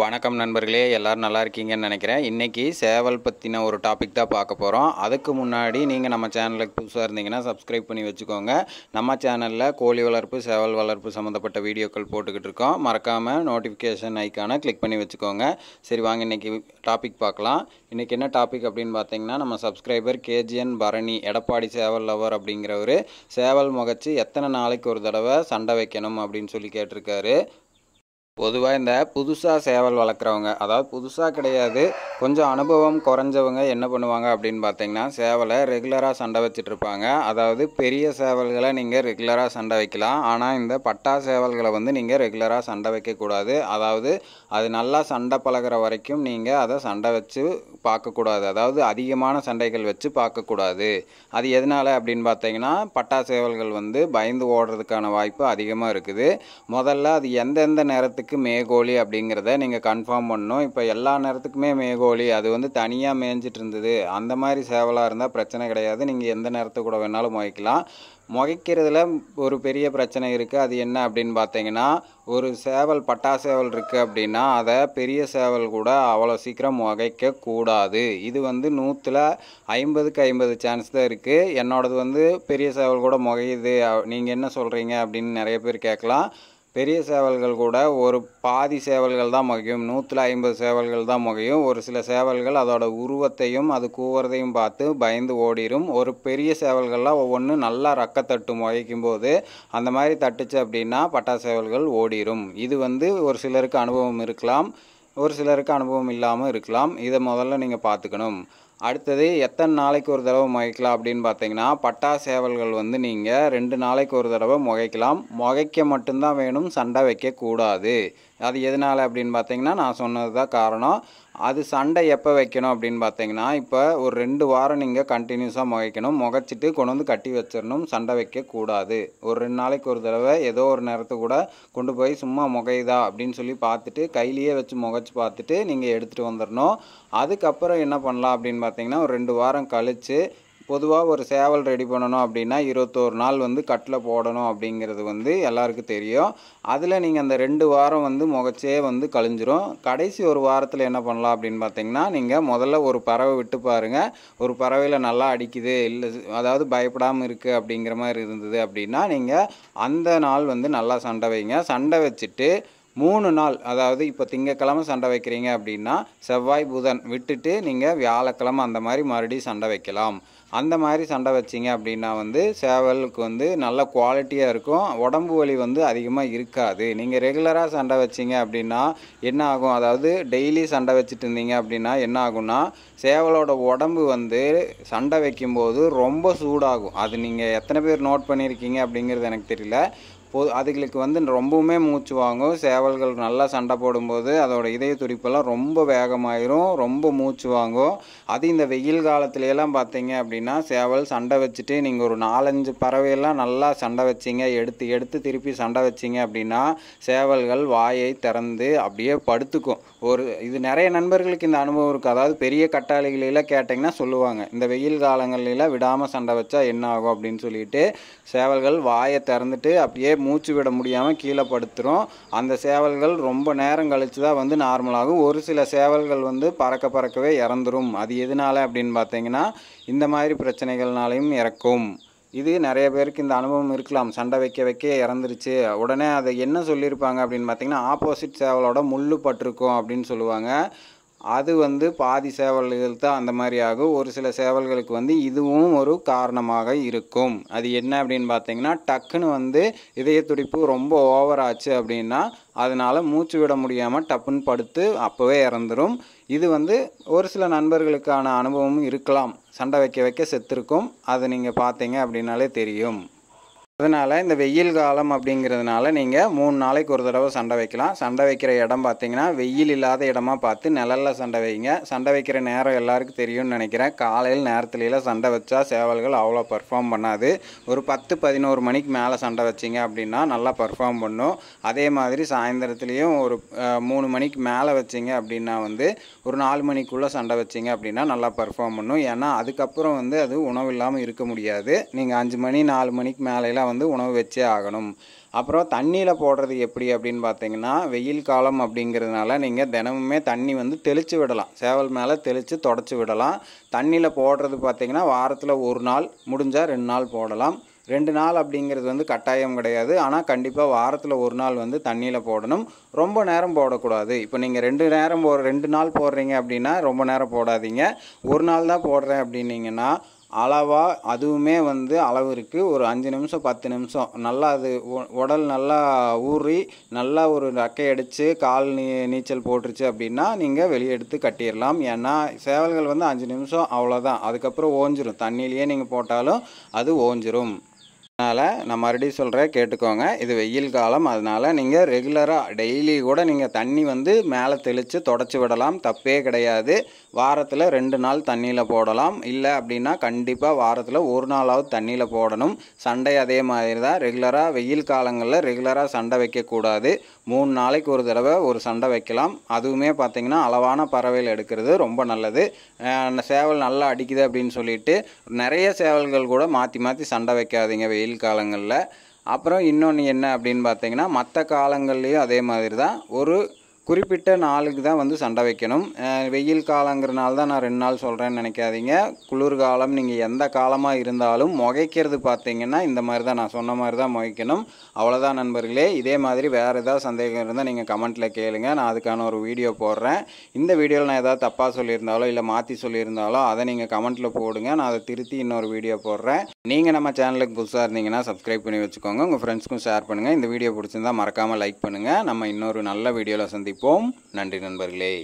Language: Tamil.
வணக்கம் நண்பர்களே எல்லோரும் நல்லா இருக்கீங்கன்னு நினைக்கிறேன் இன்றைக்கி சேவல் பற்றின ஒரு டாபிக் தான் பார்க்க போகிறோம் அதுக்கு முன்னாடி நீங்கள் நம்ம சேனலுக்கு புதுசாக இருந்தீங்கன்னா சப்ஸ்கிரைப் பண்ணி வச்சுக்கோங்க நம்ம சேனலில் கோழி வளர்ப்பு சேவல் வளர்ப்பு சம்மந்தப்பட்ட வீடியோக்கள் போட்டுக்கிட்டு இருக்கோம் மறக்காமல் நோட்டிஃபிகேஷன் ஐக்கானை கிளிக் பண்ணி வச்சுக்கோங்க சரி வாங்க இன்றைக்கி டாபிக் பார்க்கலாம் இன்றைக்கி என்ன டாபிக் அப்படின்னு பார்த்தீங்கன்னா நம்ம சப்ஸ்கிரைபர் கேஜிஎன் பரணி எடப்பாடி சேவல் லவர் அப்படிங்கிறவர் சேவல் முகச்சு எத்தனை நாளைக்கு ஒரு தடவை சண்டை வைக்கணும் அப்படின்னு சொல்லி கேட்டிருக்காரு பொதுவாக இந்த புதுசாக சேவல் வளர்க்குறவங்க அதாவது புதுசாக கிடையாது கொஞ்சம் அனுபவம் குறைஞ்சவங்க என்ன பண்ணுவாங்க அப்படின்னு பார்த்தீங்கன்னா சேவலை ரெகுலராக சண்டை வச்சிட்ருப்பாங்க அதாவது பெரிய சேவல்களை நீங்கள் ரெகுலராக சண்டை வைக்கலாம் ஆனால் இந்த பட்டா சேவல்களை வந்து நீங்கள் ரெகுலராக சண்டை வைக்கக்கூடாது அதாவது அது நல்லா சண்டை பழகிற வரைக்கும் நீங்கள் அதை சண்டை வச்சு பார்க்கக்கூடாது அதாவது அதிகமான சண்டைகள் வச்சு பார்க்கக்கூடாது அது எதனால் அப்படின்னு பார்த்தீங்கன்னா பட்டா சேவல்கள் வந்து பயந்து ஓடுறதுக்கான வாய்ப்பு அதிகமாக இருக்குது முதல்ல அது எந்தெந்த நேரத்துக்கு மேகோலி அப்படிங்கிறத நீங்கள் கன்ஃபார்ம் பண்ணணும் இப்போ எல்லா நேரத்துக்குமே மேகோ கோழி அது வந்து தனியாக மேய்ஞ்சிட்டு இருந்தது அந்த மாதிரி சேவலாக இருந்தால் பிரச்சனை கிடையாது நீங்கள் எந்த நேரத்தை கூட வேணாலும் முகைக்கலாம் முகைக்கிறதுல ஒரு பெரிய பிரச்சனை இருக்குது அது என்ன அப்படின்னு பார்த்தீங்கன்னா ஒரு சேவல் பட்டா சேவல் இருக்குது அப்படின்னா அதை பெரிய சேவல் கூட அவ்வளோ சீக்கிரம் கூடாது இது வந்து நூற்றில் ஐம்பதுக்கு ஐம்பது சான்ஸ் தான் இருக்குது என்னோடது வந்து பெரிய சேவல் கூட முகையுது நீங்கள் என்ன சொல்கிறீங்க அப்படின்னு நிறைய பேர் கேட்கலாம் பெரிய சேவல்கள் கூட ஒரு பாதி சேவல்கள் தான் முகையும் நூற்றில் ஐம்பது சேவல்கள் தான் முகையும் ஒரு சில சேவல்கள் அதோட உருவத்தையும் அது கூவுறதையும் பார்த்து பயந்து ஓடிடும் ஒரு பெரிய சேவல்கள்லாம் ஒவ்வொன்று நல்லா ரக்கத்தட்டு முகைக்கும் போது அந்த மாதிரி தட்டுச்சு அப்படின்னா பட்டா சேவல்கள் ஓடிடும் இது வந்து ஒரு சிலருக்கு அனுபவம் இருக்கலாம் ஒரு சிலருக்கு அனுபவம் இல்லாமல் இருக்கலாம் இதை முதல்ல நீங்கள் பார்த்துக்கணும் அடுத்தது எத்தனை நாளைக்கு ஒரு தடவை முகைக்கலாம் அப்படின்னு பார்த்தீங்கன்னா பட்டா சேவல்கள் வந்து நீங்கள் ரெண்டு நாளைக்கு ஒரு தடவை முகைக்கலாம் முகைக்க மட்டும்தான் வேணும் சண்டை வைக்கக்கூடாது அது எதனால் அப்படின்னு பார்த்தீங்கன்னா நான் சொன்னது தான் காரணம் அது சண்டை எப்போ வைக்கணும் அப்படின்னு பார்த்தீங்கன்னா இப்போ ஒரு ரெண்டு வாரம் நீங்கள் கண்டினியூஸாக முகைக்கணும் முகைச்சிட்டு கொண்டு வந்து கட்டி வச்சிடணும் சண்டை வைக்கக்கூடாது ஒரு ரெண்டு நாளைக்கு ஒரு தடவை ஏதோ ஒரு நேரத்தை கூட கொண்டு போய் சும்மா முகையுதா அப்படின்னு சொல்லி பார்த்துட்டு கையிலேயே வச்சு முகச்சு பார்த்துட்டு நீங்கள் எடுத்துகிட்டு வந்துடணும் அதுக்கப்புறம் என்ன பண்ணலாம் அப்படின்னு பார்த்தீங்கன்னா ஒரு ரெண்டு வாரம் கழித்து பொதுவாக ஒரு சேவல் ரெடி பண்ணணும் அப்படின்னா இருபத்தோரு நாள் வந்து கட்டில் போடணும் அப்படிங்கிறது வந்து எல்லாருக்கும் தெரியும் அதில் நீங்கள் அந்த ரெண்டு வாரம் வந்து முகச்சே வந்து கழிஞ்சிரும் கடைசி ஒரு வாரத்தில் என்ன பண்ணலாம் அப்படின்னு பார்த்தீங்கன்னா நீங்கள் முதல்ல ஒரு பறவை விட்டு பாருங்கள் ஒரு பறவையில் நல்லா அடிக்குது இல்லை அதாவது பயப்படாமல் இருக்குது அப்படிங்கிற மாதிரி இருந்தது அப்படின்னா நீங்கள் அந்த நாள் வந்து நல்லா சண்டை வைங்க சண்டை வச்சுட்டு மூணு நாள் அதாவது இப்போ திங்கக்கிழமை சண்டை வைக்கிறீங்க அப்படின்னா செவ்வாய் புதன் விட்டுட்டு நீங்கள் வியாழக்கிழமை அந்த மாதிரி மறுபடியும் சண்டை வைக்கலாம் அந்த மாதிரி சண்டை வச்சிங்க அப்படின்னா வந்து சேவலுக்கு வந்து நல்ல குவாலிட்டியாக இருக்கும் உடம்பு வலி வந்து அதிகமாக இருக்காது நீங்கள் ரெகுலராக சண்டை வச்சிங்க அப்படின்னா என்ன ஆகும் அதாவது டெய்லி சண்டை வச்சுட்டு இருந்தீங்க அப்படின்னா என்ன ஆகும்னா சேவலோட உடம்பு வந்து சண்டை வைக்கும்போது ரொம்ப சூடாகும் அது நீங்கள் எத்தனை பேர் நோட் பண்ணியிருக்கீங்க அப்படிங்கிறது எனக்கு தெரியல பொ அதுகளுக்கு வந்து ரொம்பவுமே மூச்சு வாங்கும் சேவல்கள் நல்லா சண்டை போடும்போது அதோட இதய துடிப்பெல்லாம் ரொம்ப வேகமாயிரும் ரொம்ப மூச்சு வாங்கும் அது இந்த வெயில் எல்லாம் பார்த்தீங்க அப்படின்னா அப்படின்னா சேவல் சண்டை வச்சுட்டு நீங்கள் ஒரு நாலஞ்சு பறவையெல்லாம் நல்லா சண்டை வச்சிங்க எடுத்து எடுத்து திருப்பி சண்டை வச்சிங்க அப்படின்னா சேவல்கள் வாயை திறந்து அப்படியே படுத்துக்கும் ஒரு இது நிறைய நண்பர்களுக்கு இந்த அனுபவம் இருக்குது அதாவது பெரிய கட்டாளிகளில் கேட்டிங்கன்னா சொல்லுவாங்க இந்த வெயில் காலங்களில் விடாமல் சண்டை வச்சா என்ன ஆகும் அப்படின்னு சொல்லிட்டு சேவல்கள் வாயை திறந்துட்டு அப்படியே மூச்சு விட முடியாமல் கீழே படுத்துரும் அந்த சேவல்கள் ரொம்ப நேரம் கழித்து தான் வந்து நார்மலாகும் ஒரு சில சேவல்கள் வந்து பறக்க பறக்கவே இறந்துரும் அது எதனால அப்படின்னு பார்த்தீங்கன்னா இந்த மாதிரி மாதிரி பிரச்சனைகள்னாலையும் இறக்கும் இது நிறைய பேருக்கு இந்த அனுபவம் இருக்கலாம் சண்டை வைக்க வைக்க இறந்துருச்சு உடனே அதை என்ன சொல்லியிருப்பாங்க அப்படின்னு பார்த்தீங்கன்னா ஆப்போசிட் சேவலோட முள்ளு பட்டிருக்கும் அப்படின்னு சொல்லுவாங்க அது வந்து பாதி சேவல்கள் தான் அந்த மாதிரி ஆகும் ஒரு சில சேவல்களுக்கு வந்து இதுவும் ஒரு காரணமாக இருக்கும் அது என்ன அப்படின்னு பார்த்தீங்கன்னா டக்குன்னு வந்து இதய துடிப்பு ரொம்ப ஓவர் ஆச்சு அப்படின்னா அதனால் மூச்சு விட முடியாமல் டப்புன்னு படுத்து அப்போவே இறந்துடும் இது வந்து ஒரு சில நண்பர்களுக்கான அனுபவமும் இருக்கலாம் சண்டை வைக்க வைக்க செத்துருக்கும் அதை நீங்கள் பார்த்தீங்க அப்படின்னாலே தெரியும் அதனால் இந்த வெயில் காலம் அப்படிங்கிறதுனால நீங்கள் மூணு நாளைக்கு ஒரு தடவை சண்டை வைக்கலாம் சண்டை வைக்கிற இடம் பார்த்தீங்கன்னா வெயில் இல்லாத இடமா பார்த்து நிழலில் சண்டை வைங்க சண்டை வைக்கிற நேரம் எல்லாருக்கும் தெரியும்னு நினைக்கிறேன் காலையில் நேரத்துலலாம் சண்டை வச்சா சேவல்கள் அவ்வளோ பர்ஃபார்ம் பண்ணாது ஒரு பத்து பதினோரு மணிக்கு மேலே சண்டை வச்சிங்க அப்படின்னா நல்லா பர்ஃபார்ம் பண்ணும் அதே மாதிரி சாயந்தரத்துலேயும் ஒரு மூணு மணிக்கு மேலே வச்சிங்க அப்படின்னா வந்து ஒரு நாலு மணிக்குள்ளே சண்டை வச்சிங்க அப்படின்னா நல்லா பர்ஃபார்ம் பண்ணும் ஏன்னா அதுக்கப்புறம் வந்து அது உணவு இல்லாமல் இருக்க முடியாது நீங்கள் அஞ்சு மணி நாலு மணிக்கு மேலே வந்து உணவு வச்சே ஆகணும் அப்புறம் தண்ணியில் போடுறது எப்படி அப்படின்னு பார்த்தீங்கன்னா வெயில் காலம் அப்படிங்கிறதுனால நீங்கள் தினமுமே தண்ணி வந்து தெளித்து விடலாம் சேவல் மேலே தெளித்து தொடச்சி விடலாம் தண்ணியில் போடுறது பார்த்திங்கன்னா வாரத்தில் ஒரு நாள் முடிஞ்சால் ரெண்டு நாள் போடலாம் ரெண்டு நாள் அப்படிங்கிறது வந்து கட்டாயம் கிடையாது ஆனால் கண்டிப்பாக வாரத்தில் ஒரு நாள் வந்து தண்ணியில் போடணும் ரொம்ப நேரம் போடக்கூடாது இப்போ நீங்கள் ரெண்டு நேரம் போ ரெண்டு நாள் போடுறீங்க அப்படின்னா ரொம்ப நேரம் போடாதீங்க ஒரு நாள் தான் போடுறேன் அப்படின்னீங்கன்னா அளவாக அதுவுமே வந்து அளவு இருக்குது ஒரு அஞ்சு நிமிஷம் பத்து நிமிஷம் நல்லா அது உடல் நல்லா ஊறி நல்லா ஒரு ரக்கை அடித்து கால் நீ நீச்சல் போட்டுருச்சு அப்படின்னா நீங்கள் வெளியே எடுத்து கட்டிடலாம் ஏன்னா சேவல்கள் வந்து அஞ்சு நிமிஷம் அவ்வளோதான் அதுக்கப்புறம் ஓஞ்சிரும் தண்ணியிலேயே நீங்கள் போட்டாலும் அது ஓஞ்சிரும் அதனால் நான் மறுபடியும் சொல்கிறேன் கேட்டுக்கோங்க இது வெயில் காலம் அதனால் நீங்கள் ரெகுலராக டெய்லி கூட நீங்கள் தண்ணி வந்து மேலே தெளித்து தொடச்சி விடலாம் தப்பே கிடையாது வாரத்தில் ரெண்டு நாள் தண்ணியில் போடலாம் இல்லை அப்படின்னா கண்டிப்பாக வாரத்தில் ஒரு நாளாவது தண்ணியில் போடணும் சண்டை அதே மாதிரி தான் ரெகுலராக வெயில் காலங்களில் ரெகுலராக சண்டை வைக்கக்கூடாது மூணு நாளைக்கு ஒரு தடவை ஒரு சண்டை வைக்கலாம் அதுவுமே பார்த்திங்கன்னா அளவான பறவைகள் எடுக்கிறது ரொம்ப நல்லது அந்த சேவல் நல்லா அடிக்குது அப்படின்னு சொல்லிட்டு நிறைய சேவல்கள் கூட மாற்றி மாற்றி சண்டை வைக்காதீங்க வெயில் காலங்களில் அப்புறம் இன்னொன்று என்ன அப்படின்னு பார்த்தீங்கன்னா மற்ற காலங்கள்லேயும் அதே மாதிரி தான் ஒரு குறிப்பிட்ட நாளுக்கு தான் வந்து சண்டை வைக்கணும் வெயில் காலங்கிறனால தான் நான் ரெண்டு நாள் சொல்கிறேன்னு நினைக்காதீங்க குளிர் காலம் நீங்கள் எந்த காலமாக இருந்தாலும் முகைக்கிறது பார்த்தீங்கன்னா இந்த மாதிரி தான் நான் சொன்ன மாதிரி தான் முகைக்கணும் அவ்வளோதான் நண்பர்களே இதே மாதிரி வேறு ஏதாவது சந்தேகம் இருந்தால் நீங்கள் கமெண்ட்டில் கேளுங்க நான் அதுக்கான ஒரு வீடியோ போடுறேன் இந்த வீடியோவில் நான் ஏதாவது தப்பாக சொல்லியிருந்தாலோ இல்லை மாற்றி சொல்லியிருந்தாலோ அதை நீங்கள் கமெண்ட்டில் போடுங்க நான் அதை திருத்தி இன்னொரு வீடியோ போடுறேன் நீங்கள் நம்ம சேனலுக்கு புதுசாக இருந்தீங்கன்னா சப்ஸ்கிரைப் பண்ணி வச்சுக்கோங்க உங்கள் ஃப்ரெண்ட்ஸ்க்கும் ஷேர் பண்ணுங்கள் இந்த வீடியோ பிடிச்சிருந்தால் மறக்காமல் லைக் பண்ணுங்கள் நம்ம இன்னொரு நல்ல வீடியோவில் சந்திப்போம் சந்திப்போம் நன்றி நண்பர்களே